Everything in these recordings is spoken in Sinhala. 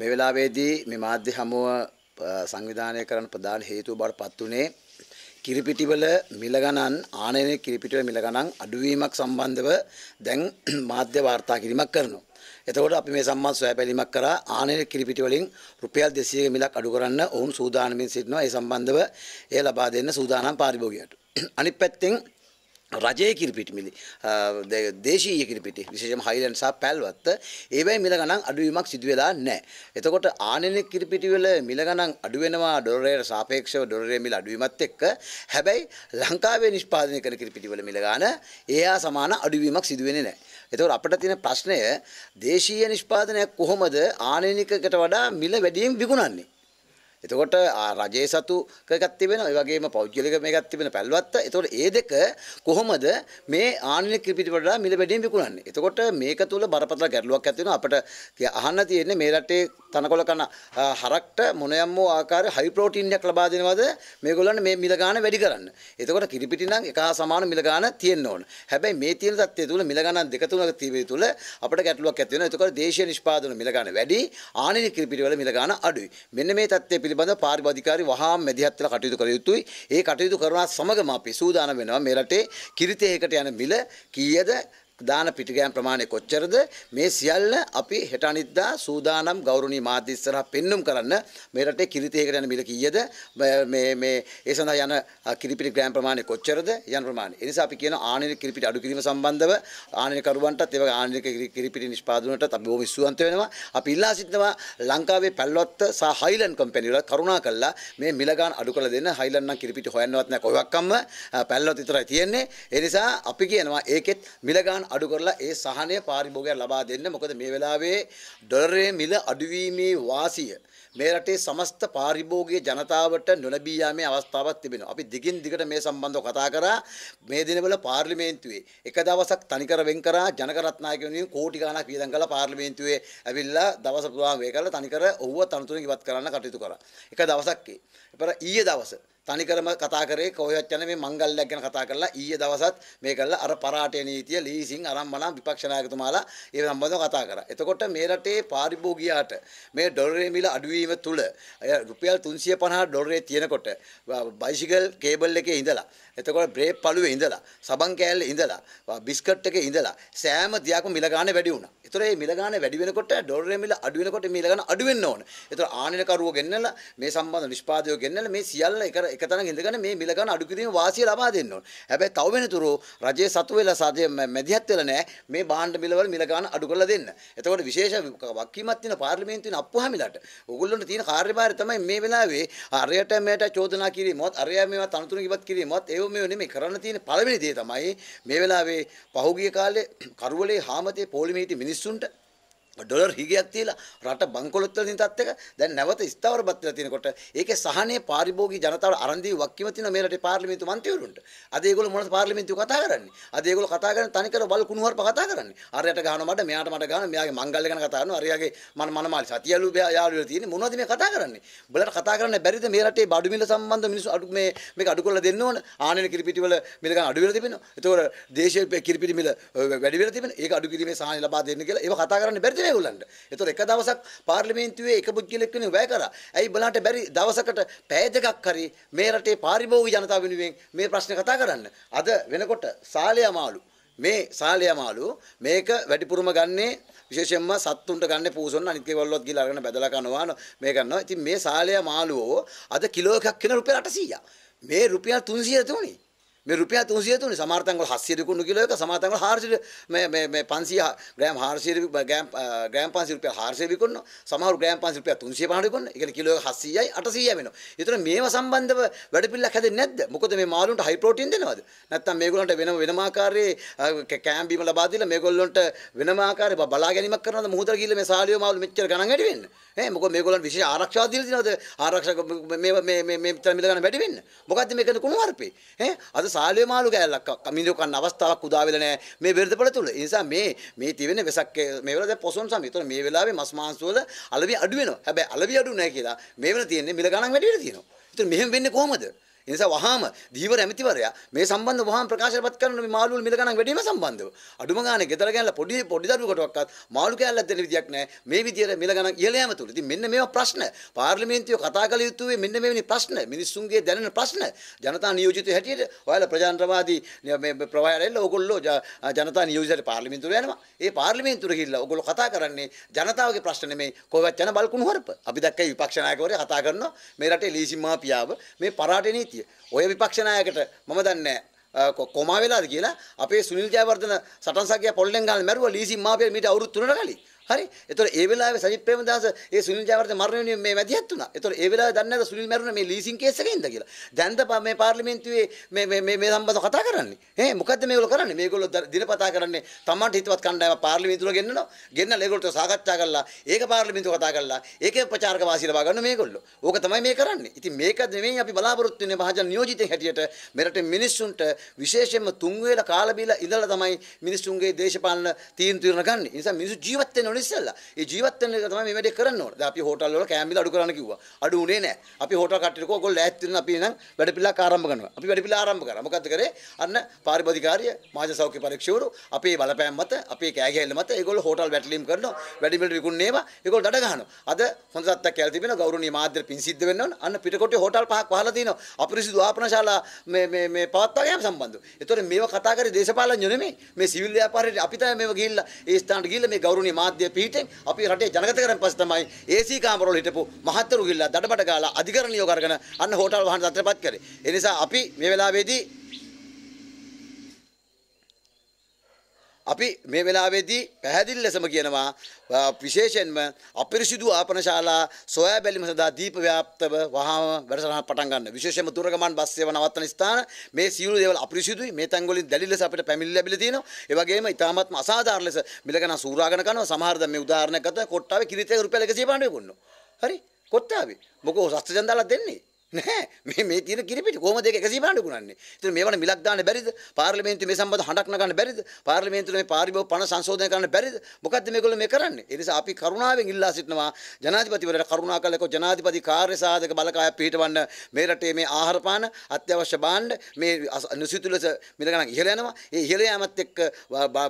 මේ වෙලාවේදී මේ මාධ්‍ය හමුව සංවිධානය කරන ප්‍රධාන හේතුව බවට පත් වුණේ කිරිපිටිවල මිල ගණන් ආනයනයේ කිරිපිටිවල මිල ගණන් අඩුවීමක් සම්බන්ධව දැන් මාධ්‍ය වාර්තා කිරීමක් කරනවා. එතකොට අපි මේ සම්මත සොයාබැලීමක් කරා ආනයන කිරිපිටි වලින් රුපියල් 200ක මිලක් අඩු කරන්න ඔවුන් සූදානමින් සිටිනවා. ඒ සම්බන්ධව එය ලබා දෙන්න සූදානම් පාරිභෝගිකයට. අනිත් පැත්තෙන් රජය කිරිපිටිමිලි දේශීය කිරිපිටි විශේෂම හයිලන්ඩ් සහ පැල්වත්ත ඒවැයි මිල ගණන් අඩුවීමක් සිදු වෙලා නැහැ. එතකොට ආනෙනෙක් කිරිපිටි වල මිල ගණන් අඩු වෙනවා ඩොලරයට සාපේක්ෂව ඩොලරයේ මිල අඩුවීමත් එක්ක. හැබැයි ලංකාවේ නිෂ්පාදනය කරන කිරිපිටි වල මිල ගාන ඒහා සමාන අඩුවීමක් සිදු වෙන්නේ නැහැ. එතකොට අපිට තියෙන ප්‍රශ්නය දේශීය නිෂ්පාදනයක් කොහොමද ආනෙනිකකට වඩා මිල වැඩියෙන් විකුණන්නේ? එතකොට රජයේ සතු එකක් තිබෙනවා ඒ වගේම පෞද්ගලික මේකක් තිබෙන පැල්වත්ත. එතකොට ඒ දෙක කොහොමද මේ ආණ්ඩුවේ ක්‍රිපිට වඩා මිල බෙදීම් විකුණන්නේ? එතකොට මේක තුල බරපතල ගැටලුවක් ඇති වෙනවා අපිට අහන්න තියෙන්නේ මේ රටේ තනකොළ කන හරක්ට මොන යම් හෝ ආකාරයේ හයි ප්‍රෝටීන් එකක් ලබා දෙනවද මේගොල්ලන්ට මේ මිල ගාණ වැඩි කරන්න. එතකොට කිරිපිටි නම් එක හා සමාන මිල ගාණ තියෙන්න ඕන. හැබැයි මේ තියෙන தත්ත්වය තුල මිල ගාණ දෙක තුනක තියෙවි තුල අපිට ගැටලුවක් ඇති වෙනවා. එතකොට දේශීය නිෂ්පාදන මිල ගාණ වැඩි ආණ්ඩුවේ ක්‍රිපිටි වල මිල ගාණ අඩුයි. මෙන්න මේ தත්ත්වය පිළිබඳ පාරිභාධිකාරී වහාම මැදිහත් වෙලා කටයුතු කළ යුතුයි. ඒ කටයුතු කරනා සමගම අපි සූදානම් වෙනවා මේ රටේ කිරිතේකට යන මිල කීයද දාන පිටිගෑම් ප්‍රමාණය කොච්චරද මේ සියල්ල අපි හෙට අනිද්දා සූදානම් ගෞරවනීය මාධ්‍ය ඉස්සරහා පෙන්눔 කරන්න මේ රටේ කිරිතේකට යන මිල කීයද මේ මේ ඒ සඳහා යන කිරිපිටි ග්‍රෑම් ප්‍රමාණය කොච්චරද යන ප්‍රමාණය. ඒ නිසා අපි කියන ආණ්ඩුවේ කිරිපිටි අඩු කිරීම සම්බන්ධව ආණ්ඩුවේ කරුවන්ටත් ඒ වගේ ආණ්ඩුවේ කිරිපිටි නිෂ්පාදනයටත් අපි බොහොම විශ්වාසවන්ත වෙනවා. අපි ඉල්ලා සිටිනවා ලංකාවේ පැල්වත්ත සහ හයිලන්ඩ් කම්පැනි වල කරුණා කළා මේ මිල ගාන අඩු කරලා දෙන්න හයිලන්ඩ් නම් කිරිපිටි හොයන්නවත් නැහැ කොහොක්කම්ම පැල්වත්ත විතරයි තියෙන්නේ. ඒ නිසා අපි කියනවා ඒකෙත් මිල ගාන අඩු කරලා ඒ සහනය පාරිභෝගිකයන් ලබා දෙන්න. මොකද මේ වෙලාවේ ඩොලරේ මිල අඩුවීමේ වාසිය මේ රටේ සමස්ත පාරිභෝගික ජනතාවට නොලැබී යාමේ අවස්ථාවක් තිබෙනවා. අපි දිගින් දිගට මේ සම්බන්ධව කතා කරා. මේ දිනවල පාර්ලිමේන්තුවේ එක දවසක් තනිකර වෙන් කරා ජනකරත්නායක වෙනුවෙන් කෝටි ගණනක් වියදම් කරලා පාර්ලිමේන්තුවේ ඇවිල්ලා දවස පුරාම වේ කරලා තනිකර ඔව්ව තනතුරෙන් ඉවත් කරන්න කටයුතු කරා. එක දවසක් ඒ. ඊයේ දවසේ තනිකරම කතා කරේ කොහෙවත් යන මේ මංගල්‍යයක් ගැන කතා කරලා ඊයේ දවසත් මේ කරලා අර පරාටේ නීතිය ලීසින් ආරම්භණා විපක්ෂ නායකතුමාලා ඒ සම්බන්ධව කතා කරා. එතකොට මේ රටේ පාරිභෝගිකයාට මේ ඩොලරේ මිල අඩුවීම තුල රුපියල් 350 ඩොලරේ තියෙනකොට බයිසිකල් කේබල් එකේ ඉඳලා එතකොට බ්‍රේක් පළුවේ ඉඳලා සබන් කෑල්ලේ ඉඳලා බිස්කට් එකේ ඉඳලා සෑම දෙයක්ම මිල ගානේ වැඩි වුණා. ඒතර මේ මිල ගානේ වැඩි වෙනකොට ඩොලරේ මිල අඩු වෙනකොට මිල ගාන අඩු වෙන්න ඕන. ඒතර ආණිනකරුවෝ ගෙන්නලා මේ සම්බන්ධ නිෂ්පාදකයෝ ගෙන්නලා මේ සියල්ල එක එක තැනක ඉඳගෙන මේ මිල ගන්න අඩු කිරීමේ වාසිය ලබා දෙන්න ඕන. හැබැයි තව වෙනතුරු රජයේ සතු වෙලා සජේ මැදිහත් වෙලා නැහැ මේ භාණ්ඩ මිල වල මිල ගන්න අඩු කරලා දෙන්න. එතකොට විශේෂ වක්කීමක් තියෙන පාර්ලිමේන්තුවේ අප්පුහමිලට ඕගොල්ලන්ට තියෙන කාර්යභාරය තමයි මේ වෙලාවේ අරයට මෙයට චෝදනා කිරීමවත් අරයා මේවා තනතුරු ඉවත් කිරීමවත් ඒව මේව නෙමෙයි කරන්න තියෙන පළවෙනි දේ තමයි මේ වෙලාවේ පහුගිය කාලේ කරවලේ හාමතේ පොලිමේටි මිනිස්සුන්ට ඩොලර් හිගයක් තියලා රට බංකොලොත් වලින් තත් එක දැන් නැවත ස්ථාවරපත් වෙලා තිනකොට ඒකේ සහනීය පාරිභෝගික ජනතාවට අරන් දී වක්කිම තින මේ රටේ පාර්ලිමේන්තු මන්ත්‍රීවරුන්ට අද ඒගොල්ලෝ මොනවද පාර්ලිමේන්තුව කතා කරන්නේ අද ඒගොල්ලෝ කතා කරන තනිකර බල් කුණුහරුප කතා කරන්නේ අරයට ගහනවා මඩ මෙයාට මඩ ගහනවා මෙයාගේ මංගල්‍ය ගැන කතා කරනවා අරයාගේ මන මනමාලි සතියලු යාළුවෝ තියෙන්නේ මොනවද මේ කතා කරන්නේ බලන්න කතා කරන්න බැරිද මේ රටේ බඩු මිල සම්බන්ධ මිනිස්සු අඩු මේ මේක අඩු කරලා දෙන්න ඕන ආනෙන කිරිපිටි වල මිල ගන්න අඩු වෙලා තිබෙනවා ඒතකොට දේශීය කිරිපිටි මිල වැඩි වෙලා තිබෙනවා ඒක අඩු කිරීමේ සහනීය ලබා දෙන්න කියලා ඒක කතා කරන්න බැරිද බැරිද ඒගොල්ලන්ට? ඒතොර එක දවසක් පාර්ලිමේන්තුවේ එක පුද්ගලෙක් වෙනුවෙන් වැය කරා. ඇයි බලන්න බැරි දවසකට පැය දෙකක් හරි මේ රටේ පාරිභෝගික ජනතාව වෙනුවෙන් මේ ප්‍රශ්නේ කතා කරන්න. අද වෙනකොට සාලේ අමාලු මේ සාලේ අමාලු මේක වැඩිපුරම ගන්නේ විශේෂයෙන්ම සත්තුන්ට ගන්න පූසොන් අනිත් ඒවල්ලොත් ගිහලා අරගෙන බදලා කනවා මේ ගන්නවා. ඉතින් මේ සාලේ අමාලුවෝ අද කිලෝ එකක් වෙන රුපියල් 800. මේ රුපියල් 300 තුනේ මේ රුපියල් 300 තුනේ සමහරතන් වල 700 විකුණු කිලෝ එක සමහරතන් වල 400 මේ මේ මේ 500 ග්‍රෑම් 400 ග්‍රෑම් ග්‍රෑම් 500 රුපියල් 400 විකුණනවා සමහර ග්‍රෑම් 500 රුපියල් 350 විකුණනවා ඒ කියන්නේ කිලෝ එක 700යි 800 වෙනවා. ඒතර මේව සම්බන්ධව වැඩපිළිවෙලක් හැදෙන්නේ නැද්ද? මොකද මේ මාළුන්ට හයි ප්‍රෝටීන් දෙනවද? නැත්නම් මේගොල්ලන්ට වෙනම වෙනම ආකාරයේ කෑම් බීම ලබා දීලා මේගොල්ලන්ට වෙනම ආකාරයේ බලා ගැනීමක් කරනවද? මොහොතර ගිහලා මේ සාලියෝ මාළු මෙච්චර ගණන් වැඩි වෙන්න. ඈ මොකද මේගොල්ලන්ට විශේෂ ආරක්ෂා දීලා දිනවද? ආරක්ෂක මේ මේ මේ මේ මෙතන මිල ගන්න වැඩි වෙන්න. මොකද්ද මේකද කුණු වර්පේ? ඈ අද සාලේ මාළු කෑල්ලක් කමින්දු කන්න අවස්ථාවක් උදා වෙලා නැහැ මේ වෙරදපළ තුල. ඒ නිසා මේ මේ තියෙන වෙසක් මේ වෙලාව දැන් පොසොන් සමය. ඒතකොට මේ වෙලාවේ මස් මාංශ වල අලවි අඩු වෙනවා. හැබැයි අලවි අඩු නැහැ කියලා මේ වෙලාව තියෙන්නේ මිල ගණන් වැඩි වෙලා තියෙනවා. ඒතකොට මෙහෙම වෙන්නේ කොහොමද? ඒ නිසා වහාම දීවර ඇමතිවරයා මේ සම්බන්ධ වහාම ප්‍රකාශයපත් කරන මේ මාළු වල මිල ගණන් වැඩිම සම්බන්ධව. අඩුම ගානේ ගෙදර ගෑනලා පොඩි පොඩි දරුවෙකුටවත් මාළු කෑල්ලක් දෙන්න විදියක් නැහැ. මේ විදියට මිල ගණන් ඉහළ යෑම තුළ. ඉතින් මෙන්න මේවා ප්‍රශ්න. පාර්ලිමේන්තුවේ කතා කළ යුතුවේ මෙන්න මෙවැනි ප්‍රශ්න. මිනිස්සුන්ගේ දැනෙන ප්‍රශ්න. ජනතා නියෝජිතයෝ හැටියට ඔයාලා ප්‍රජාතන්ත්‍රවාදී මේ ප්‍රවාහයල ඕගොල්ලෝ ජනතා නියෝජිතයට පාර්ලිමේන්තුවට යනවා. ඒ පාර්ලිමේන්තුවට ගිහිල්ලා ඕගොල්ලෝ කතා කරන්නේ ජනතාවගේ ප්‍රශ්න නෙමෙයි කොහෙවත් යන බල්කුණු හරප. අපි දැක්කයි විපක්ෂ නායකවරයා කතා කරනවා මේ රටේ ලීසි මාපියාව මේ පරාටෙනී නීතිය. ඔය විපක්ෂ නායකට මම දන්නේ කොමා වෙලාද කියලා අපේ සුනිල් ජයවර්ධන සටන් සගය පොල්ලෙන් ගාලා මැරුවා ලීසින් මාපිය මීට අවුරුදු 3කට කලින්. හරි? එතකොට ඒ වෙලාවේ සජිත් ප්‍රේමදාස ඒ සුනිල් ජයවර්ධන මරණ වෙනුවෙන් මේ මැදිහත් වුණා. එතකොට ඒ වෙලාවේ දන්නේ නැද්ද සුනිල් මැරුණේ මේ ලීසින් කේස් එකෙන්ද කියලා. දැන්ද මේ පාර්ලිමේන්තුවේ මේ මේ මේ සම්බන්ධව කතා කරන්නේ. ඈ මොකද්ද මේගොල්ලෝ කරන්නේ? මේගොල්ලෝ දිනපතා කරන්නේ Tamanට හිතවත් කණ්ඩායම පාර්ලිමේන්තුවට ගෙන්නනවා. ගෙන්නලා ඒගොල්ලෝ සාකච්ඡා කරලා ඒක පාර්ලිමේන්තුව කතා කරලා ඒකේ ප්‍රචාරක වාසි ලබා ගන්න මේගොල්ලෝ. ඕක තමයි මේ කරන්නේ. ඉතින් මේක නෙමෙයි අපි බලාපොරොත්තු වෙන්නේ මහජන නියෝජිතෙන් හැටියට මෙරට මිනිස්සුන්ට විශේෂයෙන්ම තුන් වේල කාල බීලා ඉඳලා තමයි මිනිස්සුන්ගේ දේශපාලන තීන්දුව ගන්න. ඒ නිසා මිනිස්සු ජීවත් වෙන්න ඕන ඉස්සෙල්ලා. ඒ ජීවත් වෙන එක තමයි මේ වැඩේ කරන්න ඕන. දැන් අපි හෝටල් වල කෑම බිල අඩු කරන්න කිව්වා. අඩු උනේ නැහැ. අපි හෝටල් කට්ටියකෝ ඔයගොල්ලෝ ඈත් වෙන අපි නම් වැඩ පිළිලක් ආරම්භ කරනවා. අපි වැඩ පිළිල ආරම්භ කරා. මොකද්ද කරේ? අන්න පාරිභෝධිකාරිය, මහජන සෞඛ්‍ය පරීක්ෂකවරු අපේ බලපෑම් මත, අපේ කෑගැහිල්ල මත ඒගොල්ලෝ හෝටල් වැටලීම් කරනවා. වැඩි මිලට විකුණන ඒවා ඒගොල්ලෝ දඩ ගහනවා. අද හොඳ සත්‍යක් කියලා තිබෙනවා. ගෞරවනීය මාධ්‍ය පින් සිද්ධ වෙන්න ඕන. අන්න පිටකොටේ හෝටල් පහක් වහලා තිනවා. අපිරිසිදු ආපනශාලා මේ මේ මේ පවත්වා ගැනීම සම්බන්ධව. ඒතකොට මේවා කතා කරේ දේශපාලනඥයෝ නෙමෙයි. මේ සිවිල් ව්‍යාපාරයේ අපි තමයි මේව ගිහිල්ලා ඒ ස්ථානට ගිහිල්ලා මේ ගෞරවනීය මාධ්‍ය ප්‍රාන්තයේ පිහිටෙන් අපේ රටේ ජනගත කරන් පස්සේ තමයි ඒසී කාමරවල හිටපු මහත්තුරු ගිල්ලා දඩබඩ ගාලා අධිකරණ නියෝග අරගෙන අන්න හෝටල් වහන තත්ත්වපත් කරේ. ඒ නිසා අපි මේ වෙලාවේදී අපි මේ වෙලාවේදී පැහැදිලි ලෙසම කියනවා විශේෂයෙන්ම අපිරිසිදු ආපනශාලා සොයා බැලීම සඳහා දීප ව්‍යාප්තව වහාම වැඩසටහන පටන් ගන්න. විශේෂයෙන්ම දුරගමන් බස් සේවා නවත්වන ස්ථාන මේ සියලු දේවල් අපිරිසිදුයි. මේ තැන් වලින් දැඩි ලෙස අපිට පැමිණිලි ලැබිලා තියෙනවා. ඒ වගේම ඉතාමත්ම අසාධාරණ ලෙස මිලගණන් සූරාගෙන කරනවා. සමහර දැන් මේ උදාහරණයක් ගත්තා කොට්ටාවේ කිරිතේ රුපියල් 150 ගන්නවා. හරි. කොට්ටාවේ. මොකෝ සස්ත්‍ර ජනතාවලා දෙන්නේ. නැහැ මේ මේ තියෙන කිරිපිටි කොහොමද ඒක 150 කට විකුණන්නේ ඉතින් මේවට මිලක් දාන්න බැරිද පාර්ලිමේන්තුවේ මේ සම්බන්ධ හඬක් නගන්න බැරිද පාර්ලිමේන්තුවේ මේ පාරිභෝග පණ සංශෝධනය කරන්න බැරිද මොකද්ද මේගොල්ලෝ මේ කරන්නේ ඒ නිසා අපි කරුණාවෙන් ඉල්ලා සිටිනවා ජනාධිපතිවරයාට කරුණාකරලා ඒක ජනාධිපති කාර්ය සාධක බලකාය පිහිටවන්න මේ රටේ මේ ආහාර පාන අත්‍යවශ්‍ය භාණ්ඩ මේ නිසිතු ලෙස මිල ගණන් ඉහළ යනවා ඒ ඉහළ යාමත් එක්ක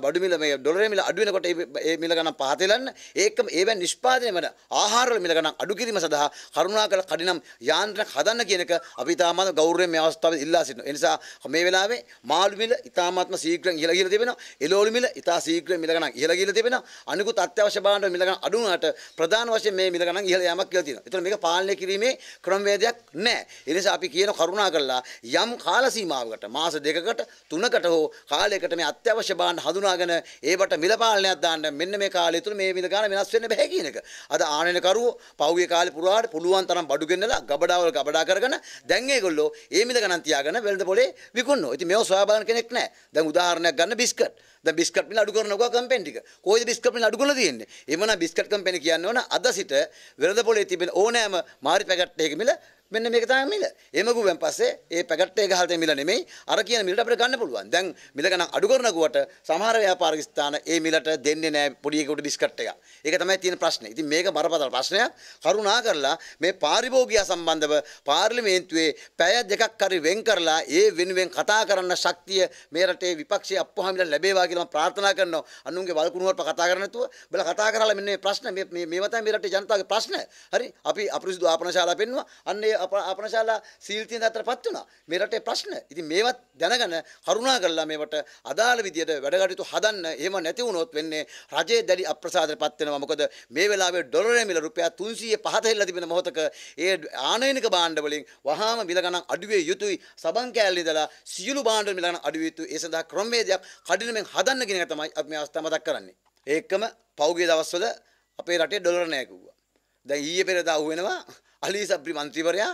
බඩු මිල මේ ඩොලරේ මිල අඩු වෙනකොට ඒ මිල ගණන් පහත එලන්න ඒකම ඒවැන් නිෂ්පාදනය වෙන ආහාර වල මිල ගණන් අඩු කිරීම සඳහා කරුණාකරලා කඩිනම් යාන්ත්‍රණයක් හදා ගන්න කියන එක අපි ඉතාමත් ගෞරවයෙන් මේ අවස්ථාවේ ඉල්ලා සිටිනවා. ඒ නිසා මේ වෙලාවේ මාළු මිල ඉතාමත්ම ශීඝ්‍රයෙන් ඉහළ ගිහිලා තිබෙනවා. එළවලු මිල ඉතා ශීඝ්‍රයෙන් මිල ගණන් ඉහළ ගිහිලා තිබෙනවා. අනිකුත් අත්‍යවශ්‍ය භාණ්ඩ මිල ගණන් අඩු වුණාට ප්‍රධාන වශයෙන් මේ මිල ගණන් ඉහළ යාමක් කියලා තියෙනවා. ඒතර මේක පාලනය කිරීමේ ක්‍රමවේදයක් නැහැ. ඒ නිසා අපි කියන කරුණා කරලා යම් කාල සීමාවකට මාස දෙකකට තුනකට හෝ කාලයකට මේ අත්‍යවශ්‍ය භාණ්ඩ හඳුනාගෙන ඒවට මිල පාලනයක් දාන්න මෙන්න මේ කාලය තුල මේ මිල ගණන් වෙනස් වෙන්න බෑ කියන එක. අද ආනයනකරුවෝ පහුගිය කාලේ පුරාට පුළුවන් තරම් බඩු ගෙන්නලා ගබඩාවල් ගබඩා කතා කරගෙන දැන් ඒගොල්ලෝ ඒ මිල ගණන් තියාගෙන වෙළඳ පොලේ විකුණනවා. ඉතින් මේව සොයා බලන කෙනෙක් නැහැ. දැන් උදාහරණයක් ගන්න බිස්කට්. දැන් බිස්කට් මිල අඩු කරනවා කම්පැනි ටික. කොයිද බිස්කට් මිල අඩු කරලා තියෙන්නේ? එමනම් බිස්කට් කම්පැනි කියන්නේ ඕන අද සිට වෙළඳ පොලේ තිබෙන ඕනෑම මාරි පැකට් එකක මිල මෙන්න මේක තමයි මිල. එහෙම ගුවෙන් පස්සේ ඒ පැකට් එක ගහලා තියෙන මිල නෙමෙයි අර කියන මිලට අපිට ගන්න පුළුවන්. දැන් මිල ගණන් අඩු කරන ගුවට සමහර ව්‍යාපාරික ස්ථාන ඒ මිලට දෙන්නේ නැහැ පොඩි එකෙකුට ඩිස්කට් එක. ඒක තමයි තියෙන ප්‍රශ්නේ. ඉතින් මේක බරපතල ප්‍රශ්නයක්. කරුණා කරලා මේ පාරිභෝගිකය සම්බන්ධව පාර්ලිමේන්තුවේ පැය දෙකක් හරි වෙන් කරලා ඒ වෙනුවෙන් කතා කරන්න ශක්තිය මේ රටේ විපක්ෂයේ අප්පුහාමිලා ලැබේවා කියලා මම ප්‍රාර්ථනා කරනවා. අනුන්ගේ වල්කුණු වලට කතා කරන්නේ නැතුව බල කතා කරලා මෙන්න මේ ප්‍රශ්න මේ මේවා තමයි මේ රටේ ජනතාවගේ ප්‍රශ්න. හරි අපි අපිරිසුදු ආපනශාලා පෙන්නවා. අන්න ඒ අපනශාලා සීල්තියෙන් අතරපත් වුණා. මේ රටේ ප්‍රශ්න. ඉතින් මේවත් දැනගෙන කරුණා කරලා මේවට අදාළ විදියට වැඩකටයුතු හදන්න. එහෙම නැති වුණොත් වෙන්නේ රජයේ දැඩි අප්‍රසාදයටපත් වෙනවා. මොකද මේ වෙලාවේ ඩොලරේ මිල රුපියල් 305 හෙල්ලලා තිබෙන මොහොතක ඒ ආනයනික භාණ්ඩ වලින් වහාම මිල ගණන් අඩුවේ යුතුයි. සබන් කෑල්ලේ ඉඳලා සියලු භාණ්ඩ මිල ගණන් අඩුවේ යුතුයි. ඒ සඳහා ක්‍රමවේදයක් කඩිනමෙන් හදන්න කියන එක තමයි අපි මේ අවස්ථාව මතක් කරන්නේ. ඒකම පෞගේ දවස්වල අපේ රටේ ඩොලර නැහැ කිව්වා. දැන් ඊයේ පෙරදා අහුවෙනවා අලී සබ්‍රි මන්ත්‍රීවරයා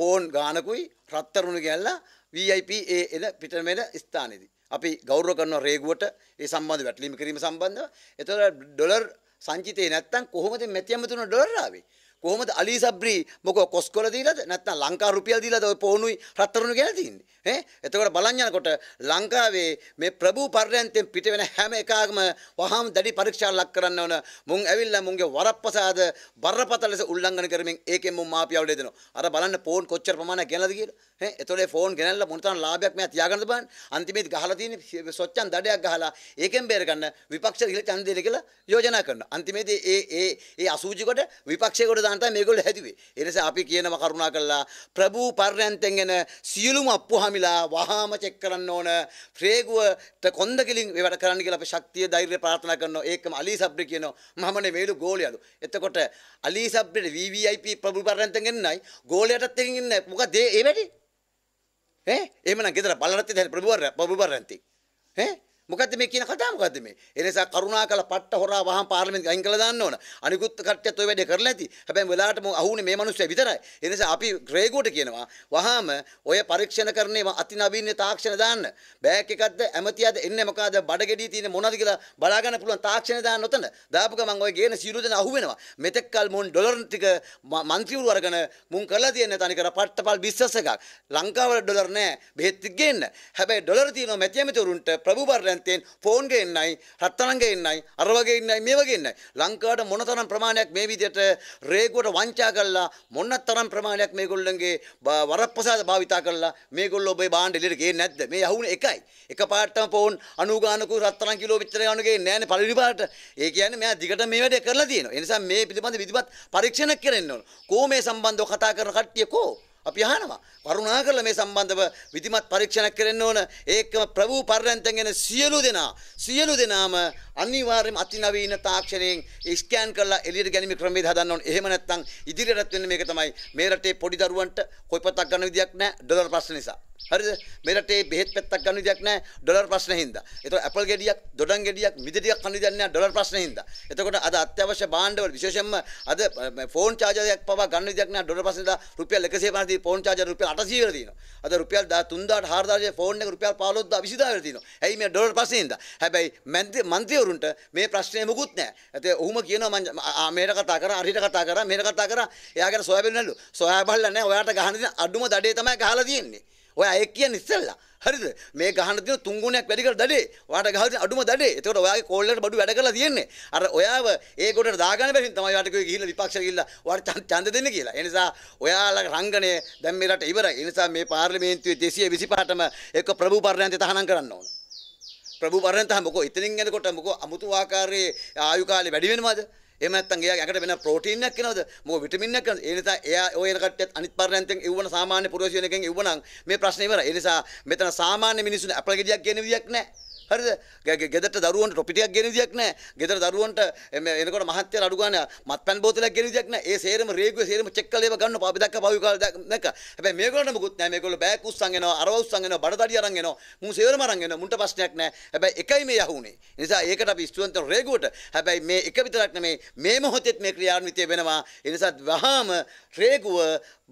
පෝන් ගානකුයි රත්තරුණු ගැල්ලා VIP ඒ එන පිටමෙල ස්ථානයේදී අපි ගෞරව කරන රේගුවට ඒ සම්බන්ධ වැටලීම් කිරීම සම්බන්ධව එතකොට ඩොලර් සංචිතේ නැත්තම් කොහොමද මෙතියම තුන ඩොලර් ආවේ කොහොමද අලී සබ්‍රි මොකෝ කොස්කොල දීලාද නැත්නම් ලංකා රුපියල් දීලාද ඔය පොණුයි රත්තරණු ගෙනලා තින්නේ ඈ එතකොට බලන් යනකොට ලංකාවේ මේ ප්‍රභූ පර්යන්තෙන් පිට වෙන හැම එකාගම වහාම දැඩි පරීක්ෂා ලක් කරන්න ඕන මුන් ඇවිල්ලා මුන්ගේ වරප්‍රසාද බරපතල ලෙස උල්ලංඝන කරමින් ඒකෙන් මුන් මාපියව ලෙදෙනවා අර බලන්න ෆෝන් කොච්චර ප්‍රමාණයක් ගෙනලාද කියලා ඈ එතකොට ෆෝන් ගෙනල්ලා මොන තරම් ලාභයක් මෙයා තියාගන්නද බලන්න අන්තිමේදී ගහලා තියෙන සොච්චන් දඩයක් ගහලා ඒකෙන් බේරගන්න විපක්ෂ කියලා ඡන්දය දෙන්න කියලා යෝජනා කරනවා අන්තිමේදී ඒ ඒ ඒ අසූචි කොට විපක්ෂය කොට දාන්න තමයි මේගොල්ලෝ හැදුවේ ඒ නිසා අපි කියනවා කරුණා කළා ප්‍රභූ පර්යන්තෙන් එන සියලුම අප්පුහාමි වෙලා වහාම චෙක් කරන්න ඕන ප්‍රේගුවට කොන්ද කිලින් වැඩ කරන්න කියලා අපි ශක්තිය ධෛර්යය ප්‍රාර්ථනා කරනවා ඒකම අලි සබ්රි කියනවා මමනේ වේලු ගෝලියලු එතකොට අලි සබ්රිට VVIP ප්‍රබුල් පරණතෙන් එන්නයි ගෝලියටත් එකින් ඉන්නේ මොකද ඒ වැඩි ඈ එහෙමනම් ගෙදර බලරත් ප්‍රබුල් පරණති ඈ මොකද මේ කියන කතාව මොකද්ද මේ? ඒ නිසා කරුණාකර පට්ට හොරා වහන් පාර්ලිමේන්තු අයින් කළා දාන්න ඕන. අනිකුත් කට්ටියත් ওই වැඩේ කරලා ඇති. හැබැයි වෙලාවටම අහුනේ මේ මිනිස්සු විතරයි. ඒ නිසා අපි ග්‍රේගෝට කියනවා වහාම ඔය පරීක්ෂණ කරන්නේ අතිනවීන තාක්ෂණ දාන්න. බෑග් එකක්ද ඇමතියද එන්නේ මොකද බඩගෙඩිය තියෙන මොනවද කියලා බලා ගන්න පුළුවන් තාක්ෂණ දාන්න උතන. දාපු ගමන් ඔය ගේන සියලු දෙනා අහුවෙනවා. මෙතෙක්කල් මුන් ඩොලර් ටික മന്ത്രിවරු අරගෙන මුන් කරලා තියන්නේ තනිකර පට්ටපල් බිස්නස් එකක්. ලංකාවල ඩොලර් නැහැ. බෙහෙත් ගේන්න. හැබැයි ඩොලර් තියෙනවා මැතිඇමතිවරුන්ට ප්‍රභූ බර්ලන් එන්නන්තයෙන් ෆෝන්ගේ එන්නයි රත්තරන්ගේ එන්නයි අර වගේ එන්නයි මේ වගේ එන්නයි ලංකාවට මොනතරම් ප්‍රමාණයක් මේ විදිහට රේගුවට වංචා කරලා මොනතරම් ප්‍රමාණයක් මේගොල්ලන්ගේ වරප්‍රසාද භාවිතා කරලා මේගොල්ලෝ ඔබේ බාණ්ඩ එළියට ගේන්නේ නැද්ද මේ යහුනේ එකයි එකපාරටම ෆෝන් 90 ගානකු රත්තරන් කිලෝ මෙච්චර ගානු ගේන්නේ නැහැනේ පළවෙනි පාරට ඒ කියන්නේ මෙයා දිගට මේ වැඩේ කරලා තියෙනවා ඒ නිසා මේ පිළිබඳ විධිමත් පරීක්ෂණයක් කරන්න ඕන කොහොම මේ සම්බන්ධව කතා කරන කට්ටිය කොහොම අපි අහනවා කරුණාකරලා මේ සම්බන්ධව විධිමත් පරීක්ෂණයක් කරන්න ඕන ඒකම ප්‍රවූ පර්යන්තෙන් එන සියලු දෙනා සියලු දෙනාම අනිවාර්යයෙන්ම අතිනවීන තාක්ෂණයෙන් ස්කෑන් කරලා එළියට ගැනීම ක්‍රමවේද හදන්න ඕන එහෙම නැත්නම් ඉදිරියටත් වෙන්නේ මේක තමයි මේ රටේ පොඩි දරුවන්ට කොයිපතක් ගන්න විදියක් නැහැ ඩොලර් ප්‍රශ්න නිසා හරිද මේ රටේ බෙහෙත් පැත්තක් ගන්න විදියක් නැහැ ඩොලර් ප්‍රශ්නේ හින්දා. ඒතකොට ඇපල් ගෙඩියක්, දොඩම් ගෙඩියක්, මිදි ටිකක් කන්න විදියක් නැහැ ඩොලර් ප්‍රශ්නේ හින්දා. එතකොට අද අත්‍යවශ්‍ය භාණ්ඩවල විශේෂයෙන්ම අද ෆෝන් චාර්ජරයක් පවා ගන්න විදියක් නැහැ ඩොලර් ප්‍රශ්නේ දා රුපියල් 150 දී ෆෝන් චාර්ජර් රුපියල් 800 වල තියෙනවා. අද රුපියල් 3000 4000 ෆෝන් එක රුපියල් 15000 20000 වල තියෙනවා. ඇයි මේ ඩොලර් ප්‍රශ්නේ හින්දා? හැබැයි මන්ත්‍රීවරුන්ට මේ ප්‍රශ්නේ මොකුත් නැහැ. ඒතේ ඔහුම කියනවා මම මේකට කතා කරා, අරිට කතා කරා, මේකට කතා කරා. එයා ගැන සොයා බලන්නලු. සොයා බලලා නැහැ. ඔයාට ගහන අඩුම දඩේ තමයි ගහලා තියෙන්නේ. ඔය අය කියන්නේ ඉස්සෙල්ලා. හරිද? මේ ගහන්න තියෙන තුන් ගුණයක් වැඩි කරලා දඩේ. වාට ගහලා තියෙන අඩුම දඩේ. ඒතකොට ඔයාගේ කෝල්ලට බඩු වැඩ කරලා තියෙන්නේ. අර ඔයාව ඒ ගොඩට දාගන්න බැරි තමයි වාට කිව්වේ ගිහිල්ලා විපක්ෂ ගිහිල්ලා වාට ඡන්ද දෙන්න කියලා. ඒ නිසා ඔයාලගේ රංගනය දැන් මේ රට ඉවරයි. ඒ නිසා මේ පාර්ලිමේන්තුවේ 225ටම එක්ක ප්‍රභූ පර්ණන්තය තහනම් කරන්න ඕන. ප්‍රභූ පර්ණන්තය මොකෝ එතනින් යනකොට මොකෝ අමුතු ආකාරයේ ආයු කාලේ වැඩි වෙනවද? එහෙම නැත්නම් එයාගේ ඇඟට වෙන ප්‍රෝටීන් එකක් එනවද? මොකද විටමින් එකක් එනවද? ඒ නිසා එයා ඔය එන කට්ටියත් අනිත් පර්ණයන්තෙන් ඉවවන සාමාන්‍ය පුරවැසියන් එකෙන් ඉවවනම් මේ ප්‍රශ්නේ ඉවරයි. ඒ නිසා මෙතන සාමාන්‍ය මිනිස්සුන් ඇපල් ගෙඩියක් කියන විදියක් නැහැ. හරිද ගෙදරට දරුවන්ට ටොපිටියක් ගෙන විදියක් නැහැ. ගෙදර දරුවන්ට එනකොට මහත්යල අඩු ගන්න මත්පැන් බෝතලයක් ගෙන විදියක් නැහැ. ඒ සේරම රේගුවේ සේරම චෙක් කරලා ඒව ගන්න පාපි දැක්ක පාවි කාල දැක්ක. හැබැයි මේගොල්ලන්ට මොකුත් නැහැ. මේගොල්ලෝ බෑග් උස්සන් එනවා, අරව උස්සන් එනවා, බඩතඩිය අරන් එනවා. මුන් සේරම අරන් එනවා. මුන්ට ප්‍රශ්නයක් නැහැ. හැබැයි එකයි මේ යහුනේ. ඒ නිසා ඒකට අපි ස්තුවන්ත රේගුවට. හැබැයි මේ එක විතරක් නෙමේ මේ මොහොතෙත් මේ ක්‍රියාන්විතය වෙනවා. ඒ නිසා වහාම රේගුව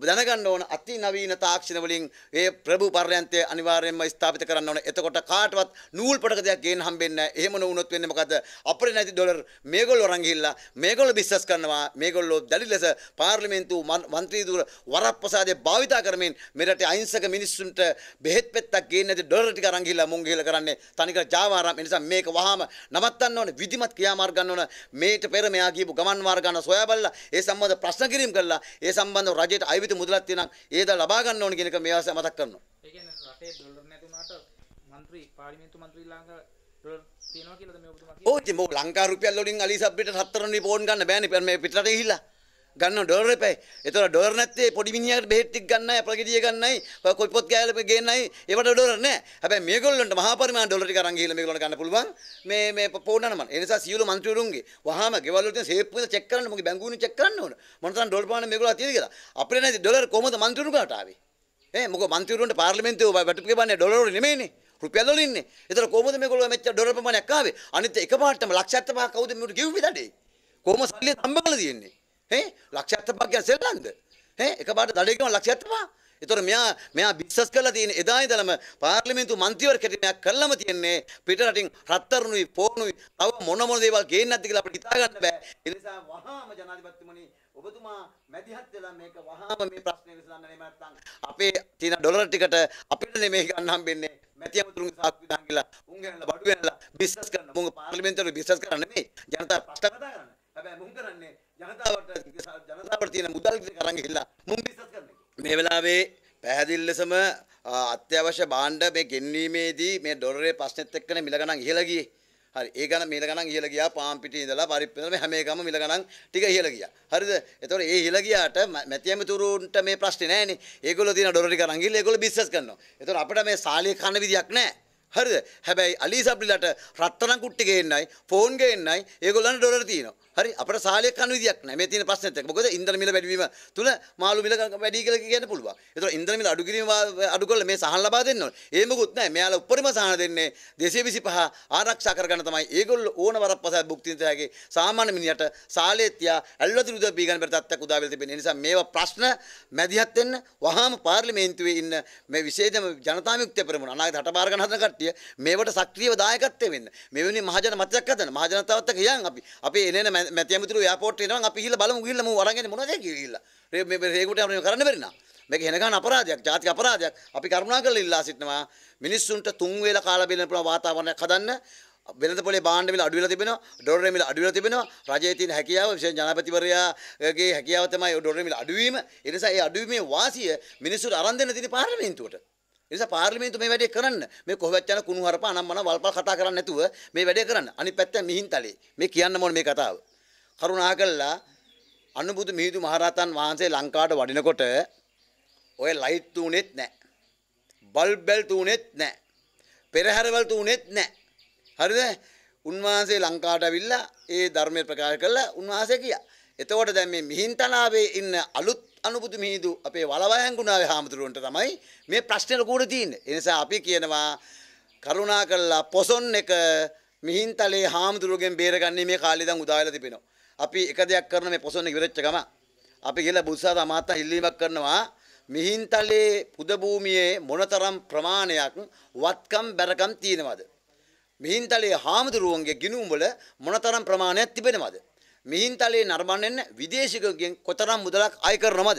දැනගන්න ඕන අති නවීන තාක්ෂණ වලින් ඒ ප්‍රභූ පර්යන්තය අනිවාර්යයෙන්ම ස්ථාපිත කරන්න ඕන. එතකොට කාටවත් නූල් පොටක දෙයක් ගේන්න හම්බෙන්නේ නැහැ. එහෙම නොවුනොත් වෙන්නේ මොකද? අපේ නැති ඩොලර් මේගොල්ලෝ රන් ගිහිල්ලා මේගොල්ලෝ බිස්නස් කරනවා. මේගොල්ලෝ දැඩි ලෙස පාර්ලිමේන්තු മന്ത്രി දුර වරප්‍රසාදේ භාවිතා කරමින් මෙරට අහිංසක මිනිස්සුන්ට බෙහෙත් පෙත්තක් ගේන්න නැති ඩොලර් ටික අරන් ගිහිල්ලා මුන් ගිහිල්ලා කරන්නේ තනිකර ජාවාරම්. ඒ නිසා මේක වහාම නවත්තන්න ඕනේ. විධිමත් ක්‍රියාමාර්ග ගන්න ඕන. මේට පෙර මෙයා කියපු ගමන් මාර්ග ගන්න සොයා බලලා ඒ සම්බන්ධ ප්‍රශ්න කිරීම කළා. ඒ සම්බන්ධව රජයට අයිති ජීවිත මුදලක් තියෙනවා ඒද ලබා ගන්න ඕන කියන එක මේ අවස්ථාවේ මතක් කරනවා. ඒ කියන්නේ රටේ ඩොලර් නැතුණාට മന്ത്രി පාර්ලිමේන්තු മന്ത്രി ළඟ ඩොලර් තියෙනවා කියලාද මේ ඔබතුමා කියන්නේ? ඔව් ඉතින් මොකද ලංකා රුපියල් වලින් අලි සබ්බෙට 7 රන් වී පෝන් ගන්න බෑනේ මේ පිටරට ගිහිල්ලා. ගන්න ඩොලර් එපයි. ඒතර ඩොලර් නැත්තේ පොඩි මිනිහාට බෙහෙත් ටික ගන්නයි, අපලගෙඩිය ගන්නයි, කොයිපොත් ගෑලප ගේන්නයි. ඒවට ඩොලර් නැහැ. හැබැයි මේගොල්ලන්ට මහා පරිමාණ ඩොලර් ටික අරන් ගිහලා මේගොල්ලන්ට ගන්න පුළුවන්. මේ මේ පොඩන මම. ඒ නිසා සියලු മന്ത്രിවරුන්ගේ වහාම ගෙවල් වලට සේප් වෙන චෙක් කරන්න, මගේ බැංකුවෙන් චෙක් කරන්න ඕන. මොන තරම් ඩොලර් පාන මේගොල්ලෝ තියෙද කියලා. අපිට නැති ඩොලර් කොහොමද മന്ത്രിවරුන්ට ආවේ? ඈ මොකද മന്ത്രിවරුන්ට පාර්ලිමේන්තුවේ වැටුපු ගන්නේ ඩොලර් වල නෙමෙයිනේ. රුපියල් වලින්නේ. ඒතර කොහොමද මේගොල්ලෝ මෙච්චර ඩොලර් ප්‍රමාණයක් ආවේ? අනිත් එකපාරටම ලක්ෂ 75 කවුද මේකට ගෙව්වේ දඩේ? කොහොම සල්ලි සම්බන්ධ කරලා තියෙන්නේ? හේ ලක්ෂ 75ක් කියන්නේ සෙල්ලම්ද? හේ එකපාරට දඩේ ගම ලක්ෂ 75. ඒතොර මෙයා මෙයා බිස්නස් කරලා තියෙන එදා ඉඳලම පාර්ලිමේන්තු මන්ත්‍රීවරු කැටි මෙයා කළම තියන්නේ පිට රටින් රත්තරණුයි පොණුයි තව මොන මොන දේවල් ගේන්නේ නැද්ද කියලා අපිට හිතා ගන්න බෑ. ඒ නිසා වහාම ජනාධිපතිතුමනි ඔබතුමා මැදිහත් වෙලා මේක වහාම මේ ප්‍රශ්නේ විසඳන්න නෙමෙයි නැත්නම් අපේ තියෙන ඩොලර් ටිකට අපිට නෙමෙයි ගන්න හම්බෙන්නේ මැති අමතුරුන්ගේ සාක්ෂි දාන් කියලා උන් ගැනලා බඩු වෙනලා බිස්නස් කරන මොංග පාර්ලිමේන්තුවේ බිස්නස් කරන්නේ නෙමෙයි ජනතාව ප්‍රශ්න කතා කරන්නේ. හැබැයි මොන් කරන්නේ ජනතාවට ජනතාවට තියෙන මුදල් කරන් ගිහිල්ලා මුන් බිස්නස් කරන්නේ මේ වෙලාවේ පැහැදිලි ලෙසම අත්‍යවශ්‍ය භාණ්ඩ මේ ගෙන්වීමේදී මේ ඩොලරේ ප්‍රශ්නෙත් එක්කනේ මිල ගණන් ඉහළ ගියේ හරි ඒ ගණන් මිල ගණන් ඉහළ ගියා පාම් පිටි ඉඳලා පරිප්පෙන්දලා මේ හැම එකම මිල ගණන් ටික ඉහළ ගියා හරිද එතකොට ඒ ඉහළ ගියාට මැතිඇමතුරුන්ට මේ ප්‍රශ්නේ නැහැනේ ඒගොල්ලෝ තියෙන ඩොලරේ ගණන් ගිහලා ඒගොල්ලෝ බිස්නස් කරනවා එතකොට අපිට මේ සාලිය කන්න විදියක් නැහැ හරිද හැබැයි අලීසබ්ලිලට රත්තරන් කුට්ටි ගේන්නයි ෆෝන් ගේන්නයි ඒගොල්ලන්ට ඩොලර් තියෙනවා හරි අපට සාලයක් කන විදියක් නැහැ. මේ තියෙන ප්‍රශ්නෙත් එක්ක. මොකද ඉන්ධන මිල වැඩිවීම තුල මාළු මිල වැඩි කියලා කියන්න පුළුවන්. ඒතකොට ඉන්ධන මිල අඩු කිරීම අඩු කරලා මේ සහන ලබා දෙන්න ඕනේ. ඒ මොකුත් නැහැ. මෙයාලා උඩරිම සහන දෙන්නේ 225 ආරක්ෂා කරගන්න තමයි. ඒගොල්ලෝ ඕන වරක් පසක් භුක්තින්තයාගේ සාමාන්‍ය මිනිහට සාලේ තියා ඇල්වතුරු ද බීගන් බර තත්ත්වයක් උදා වෙලා තිබෙන නිසා මේවා ප්‍රශ්න මැදිහත් වෙන්න වහාම පාර්ලිමේන්තුවේ ඉන්න මේ විශේෂම ජනතා විමුක්තිය පෙරමුණ අනාගත හටබාර ගන්න හදන කට්ටිය මේවට සක්‍රීයව දායකත්වය වෙන්න. මෙවැනි මහජන මතයක් හදන්න. මහජනතාවත් එක්ක යන් අපි. අපි එනේන මැතිඇමතුරු යාපෝට් එනවා අපි ගිහිල්ලා බලමු ගිහිල්ලා මූ අරගෙන මොනවද කියලා. මේ රේගුට අපිට කරන්න බැරි නා. මේක හෙනගාන අපරාධයක්, ජාතික අපරාධයක්. අපි කරුණාකරලා ඉල්ලා සිටිනවා මිනිස්සුන්ට තුන් වේල කාලා බෙදන්න පුළුවන් වාතාවරණයක් හදන්න. වෙළඳ පොලේ භාණ්ඩ මිල අඩු වෙලා තිබෙනවා ඩොලරේ මිල අඩු වෙලා තිබෙනවා රජයේ තියෙන හැකියාව විශේෂ ජනාධිපතිවරයාගේ හැකියාව තමයි ඩොලරේ මිල අඩුවීම ඒ නිසා ඒ අඩුවීමේ වාසිය මිනිස්සුන්ට අරන් දෙන්න තියෙන පාර්ලිමේන්තුවට ඒ නිසා පාර්ලිමේන්තුව මේ වැඩේ කරන්න මේ කොහොමවත් යන කුණු හරප අනම්මන වල්පල් කතා කරන්නේ නැතුව මේ වැඩේ කරන්න අනිත් පැත්තෙන් මිහින්තලේ මේ කියන්න මොන මේ කතාව කරුණා කළා අනුබුදු මිහිඳු මහරහතන් වහන්සේ ලංකාවට වඩිනකොට ඔය ලයිට් තුනෙත් නැහැ. බල්බ් බෙල් තුනෙත් නැහැ. පෙරහැරවල් තුනෙත් නැහැ. හරිද? උන්වහන්සේ ලංකාවට ඇවිල්ලා ඒ ධර්මය ප්‍රකාශ කළා උන්වහන්සේ කියා. එතකොට දැන් මේ මිහින්තනාවේ ඉන්න අලුත් අනුබුදු මිහිඳු අපේ වලවයන්ගුණාවේ හාමුදුරුවන්ට තමයි මේ ප්‍රශ්නේ ලකුවට තියෙන්නේ. ඒ නිසා අපි කියනවා කරුණා කළා පොසොන් එක මිහින්තලේ හාමුදුරුවගෙන් බේරගන්නේ මේ කාලේ ඉඳන් උදාවලා තිබෙනවා. අපි එක දෙයක් කරන මේ පොසොන් එක ඉවරෙච්ච ගම අපි ගිහලා බුදුසාද අමාත්‍යා ඉල්ලීමක් කරනවා මිහින්තලේ පුද භූමියේ මොනතරම් ප්‍රමාණයක් වත්කම් බැරකම් තියෙනවද මිහින්තලේ හාමුදුරුවන්ගේ ගිනුම් වල මොනතරම් ප්‍රමාණයක් තිබෙනවද මිහින්තලේ නර්මන්නන්න විදේශිකයන් කොතරම් මුදලක් අය කරනවද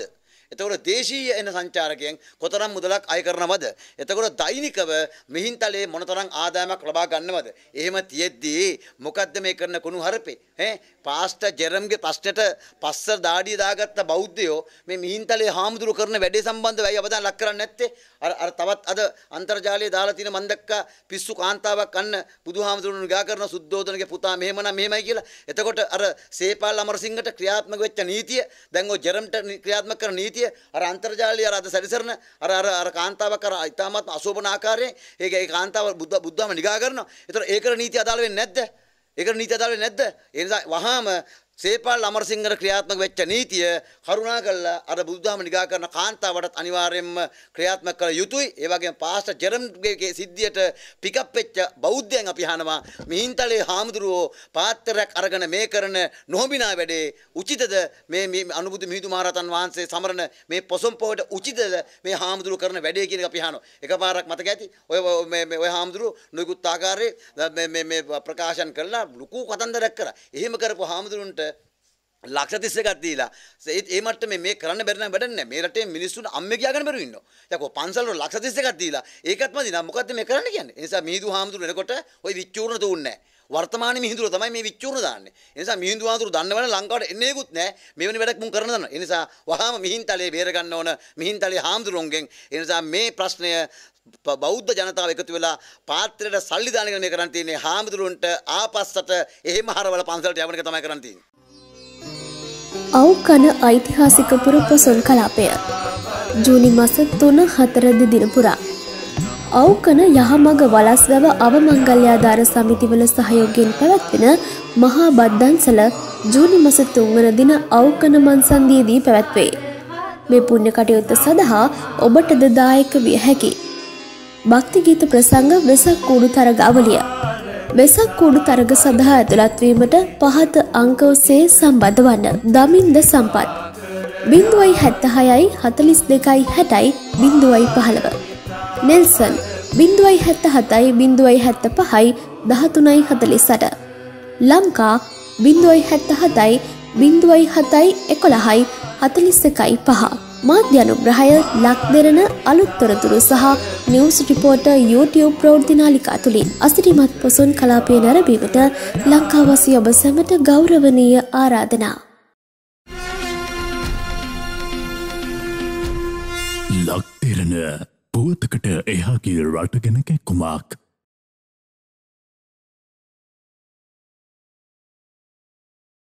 එතකොට දේශීය එන සංචාරකයන් කොතරම් මුදලක් අය කරනවද? එතකොට දෛනිකව මිහින්තලේ මොනතරම් ආදායමක් ලබා ගන්නවද? එහෙම තියෙද්දී මොකද්ද මේ කරන කුණු හරපේ? ඈ පාස්ටර් ජෙරම්ගේ ප්‍රශ්නෙට පස්ස දාඩිය දාගත්ත බෞද්ධයෝ මේ මිහින්තලේ හාමුදුරු කරන වැඩේ සම්බන්ධව ඇයි අවදාන ලක් කරන්නේ නැත්තේ? අර අර තවත් අද අන්තර්ජාලයේ දාලා තියෙන මන් දැක්කා පිස්සු කාන්තාවක් අන්න බුදුහාමුදුරුවෝ නිගා කරන සුද්ධෝදනගේ පුතා මෙහෙමනම් මෙහෙමයි කියලා. එතකොට අර සේපාල් අමරසිංහට ක්‍රියාත්මක වෙච්ච නීතිය දැන් ඔය ජෙරම්ට ක්‍රියාත්මක කරන නීතිය නීතිය අර අන්තර්ජාලය අර අද සැරිසරන අර අර අර කාන්තාවක් අර ඉතාමත් අශෝභන ආකාරයෙන් ඒක ඒ කාන්තාව බුද්ධ බුද්ධාම නිගා කරනවා. ඒතර ඒකර නීතිය අදාළ වෙන්නේ නැද්ද? ඒකර නීතිය අදාළ වෙන්නේ නැද්ද? ඒ නිසා වහාම සේපාල් අමරසිංහර ක්‍රියාත්මක වෙච්ච නීතිය කරුණා කළා අර බුදුදහම නිගා කරන කාන්තාවටත් අනිවාර්යයෙන්ම ක්‍රියාත්මක කළ යුතුයි. ඒ වගේම පාස්ටර් ජෙරම්ගේ සිද්ධියට පිකප් වෙච්ච බෞද්ධයන් අපි අහනවා මිහින්තලේ හාමුදුරුවෝ පාත්‍රයක් අරගෙන මේ කරන නොහොබිනා වැඩේ උචිතද මේ මේ අනුබුදු මිහිඳු මහරහතන් වහන්සේ සමරන මේ පොසොන් පොහොට උචිතද මේ හාමුදුරුවෝ කරන වැඩේ කියන එක අපි අහනවා. එකපාරක් මතක ඇති. ඔය මේ ඔය හාමුදුරුවෝ නොයිකුත් ආකාරයේ මේ මේ ප්‍රකාශන කළා ලুকু කතන්දරයක් කරා. එහෙම කරපු හාමුදුරුවන්ට ලක්ෂ 31ක් දීලා ඒ මට්ටමේ මේ කරන්න බැරි නම් වැඩක් නැහැ. මේ රටේ මිනිස්සුන් අම්මේ කියාගෙන බැරුව ඉන්නවා. දැන් කො පන්සල් වල ලක්ෂ 31ක් දීලා ඒකත් මදි නම් මොකද්ද මේ කරන්න කියන්නේ? ඒ නිසා මිහිඳු හාමුදුරුවෝ එනකොට ওই විචූර්ණ දුන්නේ නැහැ. වර්තමාන මිහිඳුර තමයි මේ විච්චුරණ දාන්නේ. ඒ නිසා මිහිඳු ආඳුරු දන්නවනම් ලංකාවට එන්නේකුත් නැහැ. මෙවැනි වැඩක් මුන් කරන දන්නවා. ඒ නිසා වහාම මිහින්තලේ බේර ගන්න ඕන මිහින්තලේ හාමුදුරුවන්ගෙන්. ඒ නිසා මේ ප්‍රශ්නය බෞද්ධ ජනතාව එකතු වෙලා පාත්‍රයට සල්ලි දාන එක මේ කරන් තියෙන්නේ. හාමුදුරුවන්ට ආපස්සට එහෙම හරවල පන්සලට යවන එක තමයි කරන් තියෙන්නේ. අව්කන ඓතිහාසික පුර පොසොන් කලාපය ජූනි මස තුන හතරද දිනපුරා. අව්කන යහමග වලස්ගව අවමංගල්‍යාධාර සමිතිවල සහයෝගෙන් පැවැත්වෙන මහා බද්ධන්සල ජූනි මස තුන්වන දින අව්කන මන්සන්දියදී පැවැත්වේ. මේ පුුණ්‍ය කටයුත්ත සඳහා ඔබට දදායක විය හැකි. භක්තිගීත ප්‍රසංග වෙසක් කූඩු තරග අවලිය. වෙසක් කුඩු තරග සඳහා ඇතුළත්වීමට පහත අංක ඔස්සේ සම්බන්ධ වන්න. දමින්ද සම්පත්. බිඳුවයි හැත්තහයයි හතලිස් දෙකයි හැටයි බිඳුවයි පහළව. නෙල්සන් බිඳුවයි හැත්ත හතයි බිඳුවයි හැත්ත පහයි දහතුනයි හතලිසට. ලංකා බිඳුවයි හැත්ත හතයි බිඳුවයි හතයි එකොළහයි හතලිස්සකයි පහා. මාධ්‍යනුග්‍රහය ලක් දෙරන අලුත්තොරතුරු සහ නිවස් රිපෝට YouTube ප්‍රෞෘති නාලිකා තුළින් අසිරිමත් පොසුන් කලාපය නැරබීමට ලංකාවසි ඔබ සැමට ගෞරවනීය ආරාධනා. ලක්තෙරණ පුවතකට එහාගේ රටගෙන කැක්කුමක්.